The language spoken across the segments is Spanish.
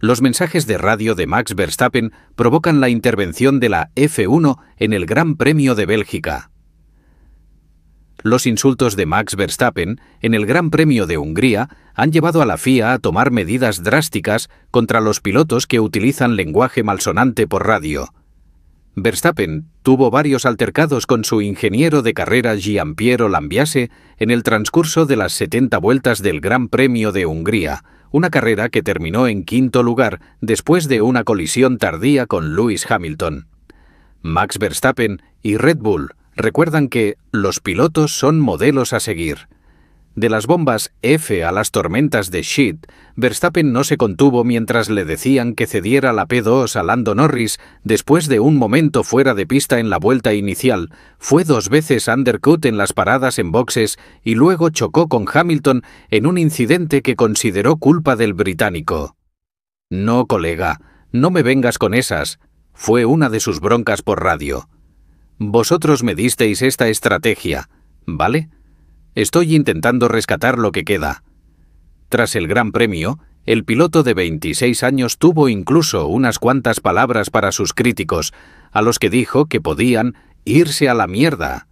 Los mensajes de radio de Max Verstappen provocan la intervención de la F1 en el Gran Premio de Bélgica. Los insultos de Max Verstappen en el Gran Premio de Hungría han llevado a la FIA a tomar medidas drásticas contra los pilotos que utilizan lenguaje malsonante por radio. Verstappen tuvo varios altercados con su ingeniero de carrera Gianpiero Lambiase en el transcurso de las 70 vueltas del Gran Premio de Hungría, una carrera que terminó en quinto lugar después de una colisión tardía con Lewis Hamilton. Max Verstappen y Red Bull recuerdan que los pilotos son modelos a seguir. De las bombas F a las tormentas de Shit, Verstappen no se contuvo mientras le decían que cediera la P2 a Lando Norris después de un momento fuera de pista en la vuelta inicial, fue dos veces undercut en las paradas en boxes y luego chocó con Hamilton en un incidente que consideró culpa del británico. No, colega, no me vengas con esas, fue una de sus broncas por radio. Vosotros me disteis esta estrategia, ¿vale? Estoy intentando rescatar lo que queda. Tras el Gran Premio, el piloto de 26 años tuvo incluso unas cuantas palabras para sus críticos, a los que dijo que podían irse a la mierda.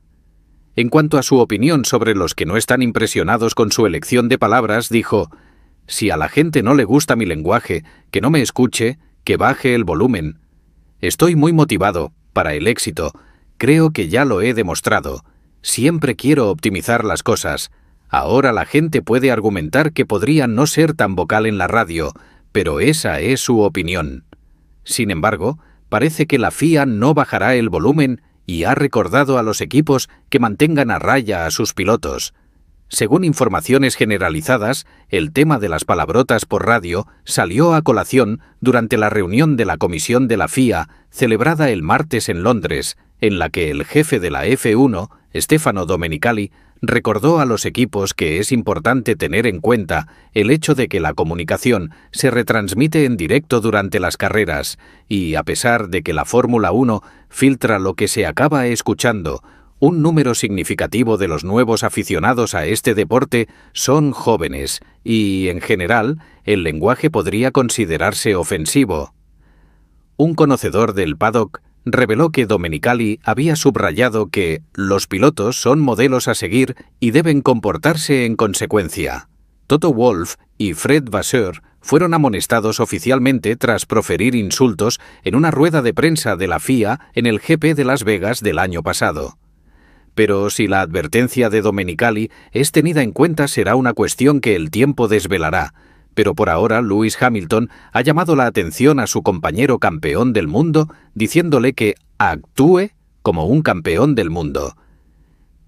En cuanto a su opinión sobre los que no están impresionados con su elección de palabras, dijo, Si a la gente no le gusta mi lenguaje, que no me escuche, que baje el volumen. Estoy muy motivado, para el éxito, creo que ya lo he demostrado. Siempre quiero optimizar las cosas. Ahora la gente puede argumentar que podría no ser tan vocal en la radio, pero esa es su opinión. Sin embargo, parece que la FIA no bajará el volumen y ha recordado a los equipos que mantengan a raya a sus pilotos. Según informaciones generalizadas, el tema de las palabrotas por radio salió a colación durante la reunión de la Comisión de la FIA celebrada el martes en Londres, en la que el jefe de la F1 Stefano Domenicali recordó a los equipos que es importante tener en cuenta el hecho de que la comunicación se retransmite en directo durante las carreras y, a pesar de que la Fórmula 1 filtra lo que se acaba escuchando, un número significativo de los nuevos aficionados a este deporte son jóvenes y, en general, el lenguaje podría considerarse ofensivo. Un conocedor del paddock reveló que Domenicali había subrayado que los pilotos son modelos a seguir y deben comportarse en consecuencia. Toto Wolf y Fred Vasseur fueron amonestados oficialmente tras proferir insultos en una rueda de prensa de la FIA en el GP de Las Vegas del año pasado. Pero si la advertencia de Domenicali es tenida en cuenta será una cuestión que el tiempo desvelará, pero por ahora Lewis Hamilton ha llamado la atención a su compañero campeón del mundo diciéndole que actúe como un campeón del mundo.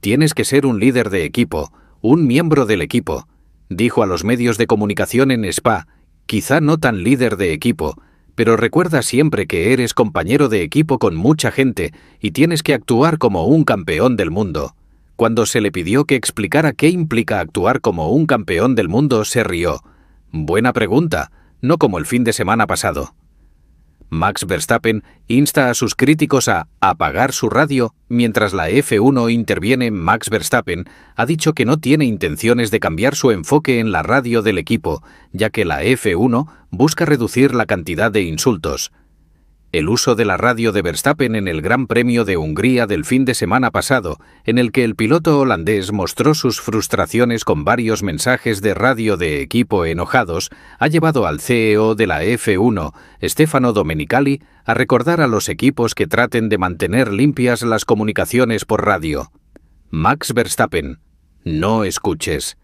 Tienes que ser un líder de equipo, un miembro del equipo, dijo a los medios de comunicación en Spa, quizá no tan líder de equipo, pero recuerda siempre que eres compañero de equipo con mucha gente y tienes que actuar como un campeón del mundo. Cuando se le pidió que explicara qué implica actuar como un campeón del mundo, se rió Buena pregunta, no como el fin de semana pasado. Max Verstappen insta a sus críticos a apagar su radio mientras la F1 interviene. Max Verstappen ha dicho que no tiene intenciones de cambiar su enfoque en la radio del equipo, ya que la F1 busca reducir la cantidad de insultos el uso de la radio de Verstappen en el Gran Premio de Hungría del fin de semana pasado, en el que el piloto holandés mostró sus frustraciones con varios mensajes de radio de equipo enojados, ha llevado al CEO de la F1, Stefano Domenicali, a recordar a los equipos que traten de mantener limpias las comunicaciones por radio. Max Verstappen, no escuches.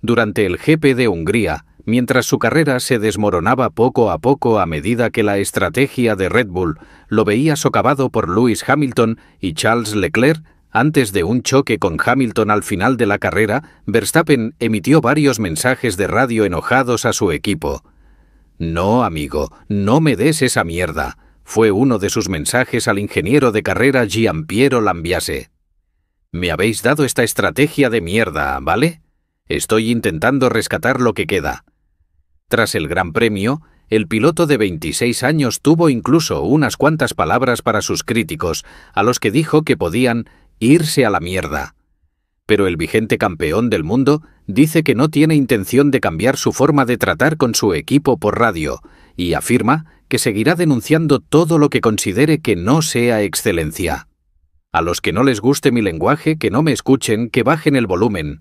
Durante el GP de Hungría, mientras su carrera se desmoronaba poco a poco a medida que la estrategia de Red Bull lo veía socavado por Lewis Hamilton y Charles Leclerc, antes de un choque con Hamilton al final de la carrera, Verstappen emitió varios mensajes de radio enojados a su equipo. No, amigo, no me des esa mierda, fue uno de sus mensajes al ingeniero de carrera Giampiero Lambiase. Me habéis dado esta estrategia de mierda, ¿vale? Estoy intentando rescatar lo que queda. Tras el Gran Premio, el piloto de 26 años tuvo incluso unas cuantas palabras para sus críticos, a los que dijo que podían irse a la mierda. Pero el vigente campeón del mundo dice que no tiene intención de cambiar su forma de tratar con su equipo por radio y afirma que seguirá denunciando todo lo que considere que no sea excelencia. A los que no les guste mi lenguaje, que no me escuchen, que bajen el volumen,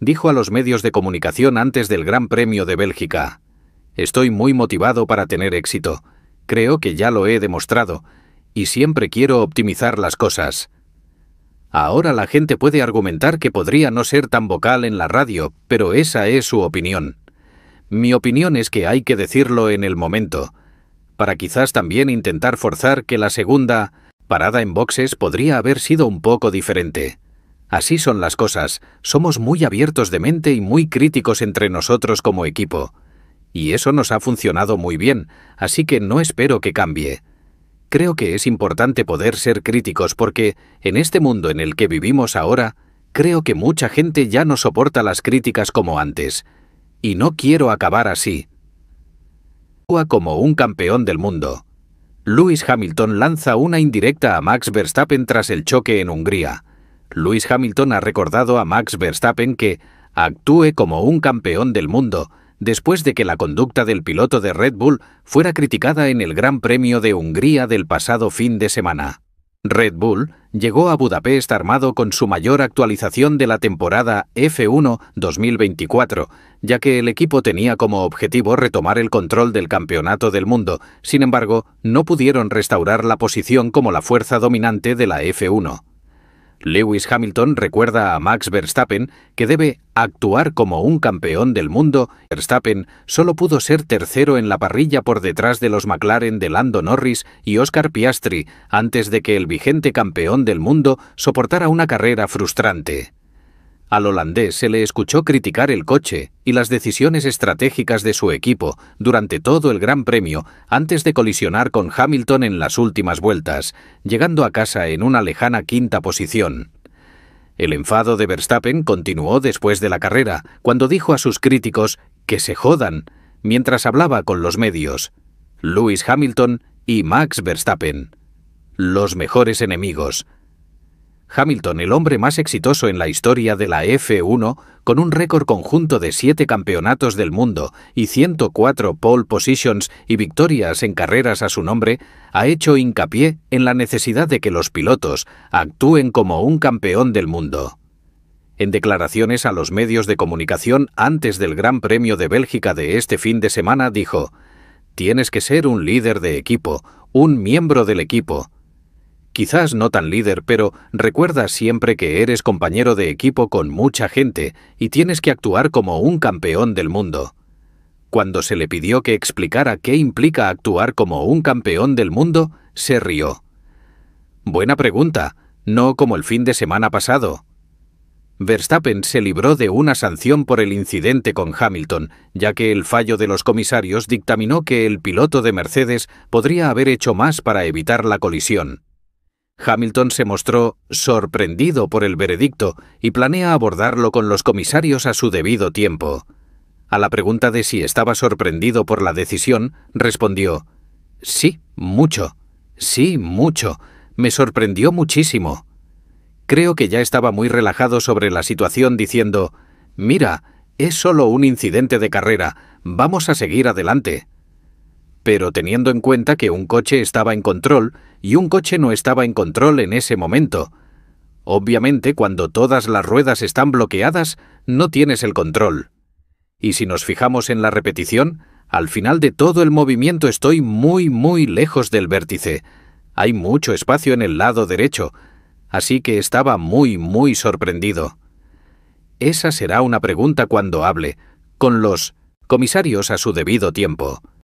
dijo a los medios de comunicación antes del Gran Premio de Bélgica. Estoy muy motivado para tener éxito. Creo que ya lo he demostrado, y siempre quiero optimizar las cosas. Ahora la gente puede argumentar que podría no ser tan vocal en la radio, pero esa es su opinión. Mi opinión es que hay que decirlo en el momento, para quizás también intentar forzar que la segunda parada en boxes podría haber sido un poco diferente. Así son las cosas, somos muy abiertos de mente y muy críticos entre nosotros como equipo y eso nos ha funcionado muy bien, así que no espero que cambie. Creo que es importante poder ser críticos porque, en este mundo en el que vivimos ahora, creo que mucha gente ya no soporta las críticas como antes, y no quiero acabar así. Actúa Como un campeón del mundo. Lewis Hamilton lanza una indirecta a Max Verstappen tras el choque en Hungría. Lewis Hamilton ha recordado a Max Verstappen que actúe como un campeón del mundo, después de que la conducta del piloto de Red Bull fuera criticada en el Gran Premio de Hungría del pasado fin de semana. Red Bull llegó a Budapest armado con su mayor actualización de la temporada F1 2024, ya que el equipo tenía como objetivo retomar el control del campeonato del mundo, sin embargo, no pudieron restaurar la posición como la fuerza dominante de la F1. Lewis Hamilton recuerda a Max Verstappen que debe actuar como un campeón del mundo, Verstappen solo pudo ser tercero en la parrilla por detrás de los McLaren de Lando Norris y Oscar Piastri antes de que el vigente campeón del mundo soportara una carrera frustrante. Al holandés se le escuchó criticar el coche y las decisiones estratégicas de su equipo durante todo el Gran Premio antes de colisionar con Hamilton en las últimas vueltas, llegando a casa en una lejana quinta posición. El enfado de Verstappen continuó después de la carrera, cuando dijo a sus críticos que se jodan, mientras hablaba con los medios. Lewis Hamilton y Max Verstappen. Los mejores enemigos, Hamilton el hombre más exitoso en la historia de la F1, con un récord conjunto de siete campeonatos del mundo y 104 pole positions y victorias en carreras a su nombre, ha hecho hincapié en la necesidad de que los pilotos actúen como un campeón del mundo. En declaraciones a los medios de comunicación antes del Gran Premio de Bélgica de este fin de semana dijo, Tienes que ser un líder de equipo, un miembro del equipo, Quizás no tan líder, pero recuerda siempre que eres compañero de equipo con mucha gente y tienes que actuar como un campeón del mundo. Cuando se le pidió que explicara qué implica actuar como un campeón del mundo, se rió. Buena pregunta, no como el fin de semana pasado. Verstappen se libró de una sanción por el incidente con Hamilton, ya que el fallo de los comisarios dictaminó que el piloto de Mercedes podría haber hecho más para evitar la colisión. Hamilton se mostró sorprendido por el veredicto y planea abordarlo con los comisarios a su debido tiempo. A la pregunta de si estaba sorprendido por la decisión, respondió, Sí, mucho. Sí, mucho. Me sorprendió muchísimo. Creo que ya estaba muy relajado sobre la situación diciendo, Mira, es solo un incidente de carrera, vamos a seguir adelante. Pero teniendo en cuenta que un coche estaba en control, y un coche no estaba en control en ese momento. Obviamente, cuando todas las ruedas están bloqueadas, no tienes el control. Y si nos fijamos en la repetición, al final de todo el movimiento estoy muy muy lejos del vértice. Hay mucho espacio en el lado derecho, así que estaba muy muy sorprendido. Esa será una pregunta cuando hable, con los comisarios a su debido tiempo.